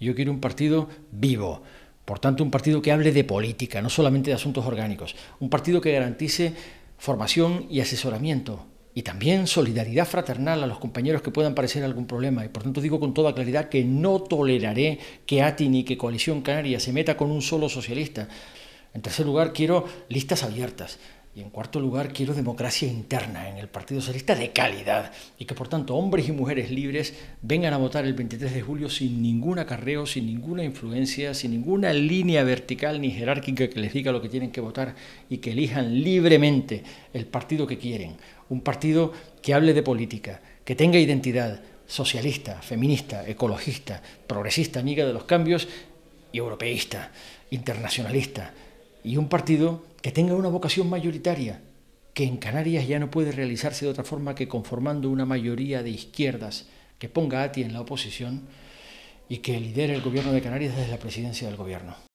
Yo quiero un partido vivo. Por tanto, un partido que hable de política, no solamente de asuntos orgánicos. Un partido que garantice formación y asesoramiento. Y también solidaridad fraternal a los compañeros que puedan parecer algún problema. Y por tanto digo con toda claridad que no toleraré que ATI ni que Coalición Canaria se meta con un solo socialista. En tercer lugar, quiero listas abiertas. Y en cuarto lugar, quiero democracia interna en el Partido Socialista de calidad y que por tanto hombres y mujeres libres vengan a votar el 23 de julio sin ningún acarreo, sin ninguna influencia, sin ninguna línea vertical ni jerárquica que les diga lo que tienen que votar y que elijan libremente el partido que quieren. Un partido que hable de política, que tenga identidad socialista, feminista, ecologista, progresista, amiga de los cambios y europeísta, internacionalista y un partido que tenga una vocación mayoritaria, que en Canarias ya no puede realizarse de otra forma que conformando una mayoría de izquierdas que ponga a ATI en la oposición y que lidere el gobierno de Canarias desde la presidencia del gobierno.